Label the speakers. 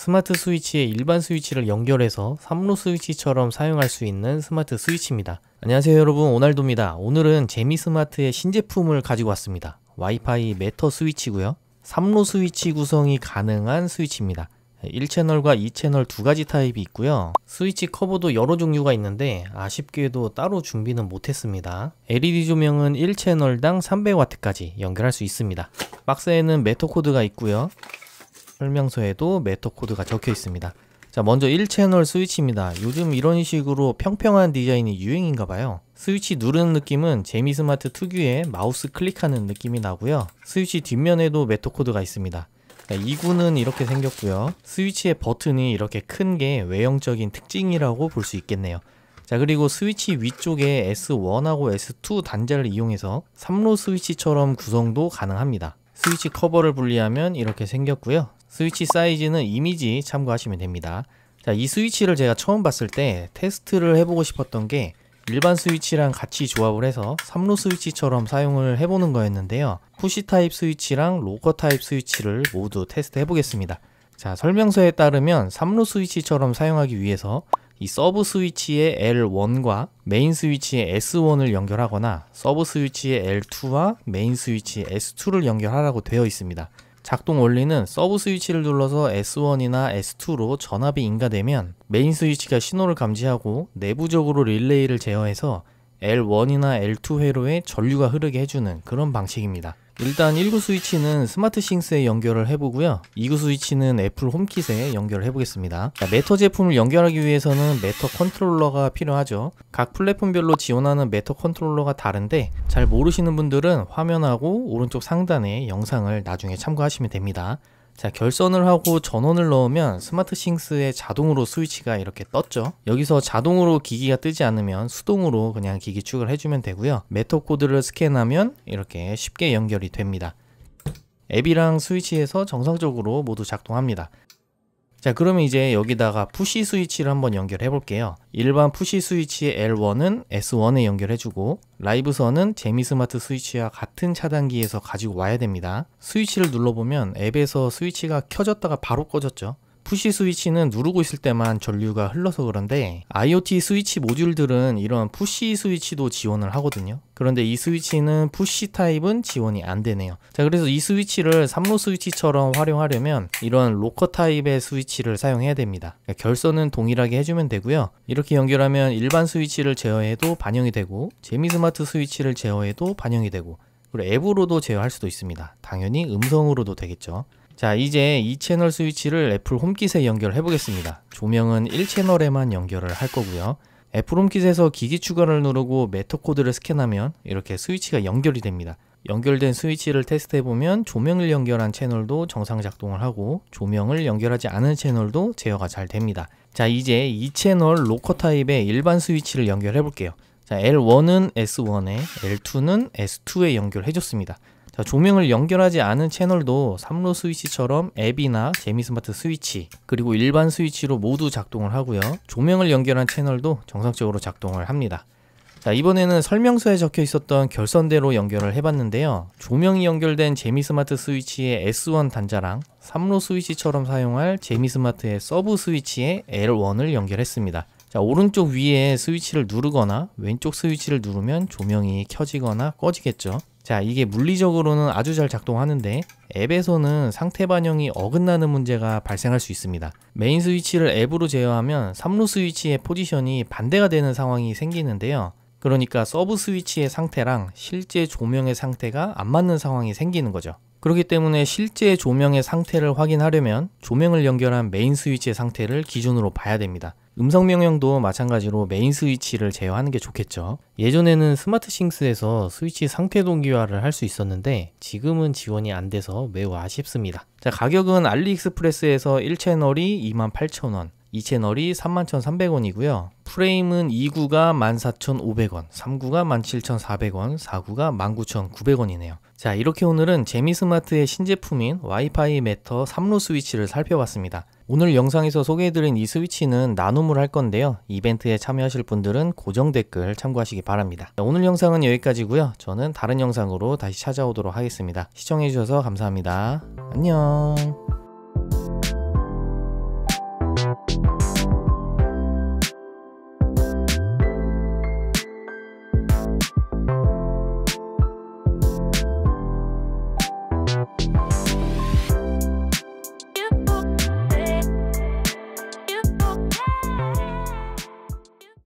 Speaker 1: 스마트 스위치에 일반 스위치를 연결해서 3로 스위치처럼 사용할 수 있는 스마트 스위치입니다. 안녕하세요 여러분 오날도입니다. 오늘은 재미스마트의 신제품을 가지고 왔습니다. 와이파이 메터 스위치고요. 3로 스위치 구성이 가능한 스위치입니다. 1채널과 2채널 두 가지 타입이 있고요. 스위치 커버도 여러 종류가 있는데 아쉽게도 따로 준비는 못했습니다. LED 조명은 1채널당 300W까지 연결할 수 있습니다. 박스에는 메터 코드가 있고요. 설명서에도 메터코드가 적혀 있습니다. 자 먼저 1채널 스위치입니다. 요즘 이런 식으로 평평한 디자인이 유행인가봐요. 스위치 누르는 느낌은 제미 스마트 특유의 마우스 클릭하는 느낌이 나고요. 스위치 뒷면에도 메터코드가 있습니다. 2구는 이렇게 생겼고요. 스위치의 버튼이 이렇게 큰 게 외형적인 특징이라고 볼 수 있겠네요. 자 그리고 스위치 위쪽에 S1하고 S2 단자를 이용해서 3로 스위치처럼 구성도 가능합니다. 스위치 커버를 분리하면 이렇게 생겼고요. 스위치 사이즈는 이미지 참고하시면 됩니다. 자, 이 스위치를 제가 처음 봤을 때 테스트를 해보고 싶었던 게 일반 스위치랑 같이 조합을 해서 3루 스위치처럼 사용을 해보는 거였는데요. 푸시 타입 스위치랑 로커 타입 스위치를 모두 테스트 해보겠습니다. 자, 설명서에 따르면 3루 스위치처럼 사용하기 위해서 이 서브 스위치의 L1과 메인 스위치의 S1을 연결하거나 서브 스위치의 L2와 메인 스위치의 S2를 연결하라고 되어 있습니다. 작동 원리는 서브 스위치를 눌러서 S1이나 S2로 전압이 인가되면 메인 스위치가 신호를 감지하고 내부적으로 릴레이를 제어해서 L1이나 L2 회로에 전류가 흐르게 해주는 그런 방식입니다. 일단 1구 스위치는 스마트 싱스에 연결을 해보고요 2구 스위치는 애플 홈킷에 연결을 해보겠습니다 자, 메터 제품을 연결하기 위해서는 메터 컨트롤러가 필요하죠 각 플랫폼별로 지원하는 메터 컨트롤러가 다른데 잘 모르시는 분들은 화면하고 오른쪽 상단에 영상을 나중에 참고하시면 됩니다 자 결선을 하고 전원을 넣으면 스마트싱스에 자동으로 스위치가 이렇게 떴죠 여기서 자동으로 기기가 뜨지 않으면 수동으로 그냥 기기 축을 해주면 되고요 메터 코드를 스캔하면 이렇게 쉽게 연결이 됩니다 앱이랑 스위치에서 정상적으로 모두 작동합니다 자 그러면 이제 여기다가 푸시 스위치를 한번 연결해 볼게요 일반 푸시 스위치의 L1은 S1에 연결해 주고 라이브선은 제미 스마트 스위치와 같은 차단기에서 가지고 와야 됩니다 스위치를 눌러보면 앱에서 스위치가 켜졌다가 바로 꺼졌죠 푸시 스위치는 누르고 있을 때만 전류가 흘러서 그런데 IoT 스위치 모듈들은 이런 푸시 스위치도 지원을 하거든요. 그런데 이 스위치는 푸시 타입은 지원이 안 되네요. 자, 그래서 이 스위치를 3로 스위치처럼 활용하려면 이런 로커 타입의 스위치를 사용해야 됩니다. 그러니까 결선은 동일하게 해주면 되고요. 이렇게 연결하면 일반 스위치를 제어해도 반영이 되고 재미스마트 스위치를 제어해도 반영이 되고 그리고 앱으로도 제어할 수도 있습니다. 당연히 음성으로도 되겠죠. 자 이제 2채널 스위치를 애플 홈킷에 연결해 보겠습니다 조명은 1채널에만 연결을 할 거고요 애플 홈킷에서 기기 추가를 누르고 메터 코드를 스캔하면 이렇게 스위치가 연결이 됩니다 연결된 스위치를 테스트해 보면 조명을 연결한 채널도 정상 작동을 하고 조명을 연결하지 않은 채널도 제어가 잘 됩니다 자 이제 2채널 로커 타입의 일반 스위치를 연결해 볼게요 자 L1은 S1에 L2는 S2에 연결해 줬습니다 자, 조명을 연결하지 않은 채널도 삼로 스위치처럼 앱이나 재미스마트 스위치 그리고 일반 스위치로 모두 작동을 하고요 조명을 연결한 채널도 정상적으로 작동을 합니다 자 이번에는 설명서에 적혀 있었던 결선대로 연결을 해봤는데요 조명이 연결된 재미스마트 스위치의 S1 단자랑 삼로 스위치처럼 사용할 재미스마트의 서브 스위치의 L1을 연결했습니다 자 오른쪽 위에 스위치를 누르거나 왼쪽 스위치를 누르면 조명이 켜지거나 꺼지겠죠 자 이게 물리적으로는 아주 잘 작동하는데 앱에서는 상태 반영이 어긋나는 문제가 발생할 수 있습니다 메인 스위치를 앱으로 제어하면 3루 스위치의 포지션이 반대가 되는 상황이 생기는데요 그러니까 서브 스위치의 상태랑 실제 조명의 상태가 안 맞는 상황이 생기는 거죠 그렇기 때문에 실제 조명의 상태를 확인하려면 조명을 연결한 메인 스위치의 상태를 기준으로 봐야 됩니다 음성 명령도 마찬가지로 메인 스위치를 제어하는 게 좋겠죠. 예전에는 스마트 싱스에서 스위치 상태 동기화를 할 수 있었는데 지금은 지원이 안 돼서 매우 아쉽습니다. 자, 가격은 알리익스프레스에서 1채널이 28,000원, 2채널이 31,300원이고요. 프레임은 2구가 14,500원, 3구가 17,400원, 4구가 19,900원이네요. 자 이렇게 오늘은 재미스마트의 신제품인 와이파이 메터 3루 스위치를 살펴봤습니다. 오늘 영상에서 소개해드린 이 스위치는 나눔을 할 건데요. 이벤트에 참여하실 분들은 고정 댓글 참고하시기 바랍니다. 오늘 영상은 여기까지고요. 저는 다른 영상으로 다시 찾아오도록 하겠습니다. 시청해주셔서 감사합니다. 안녕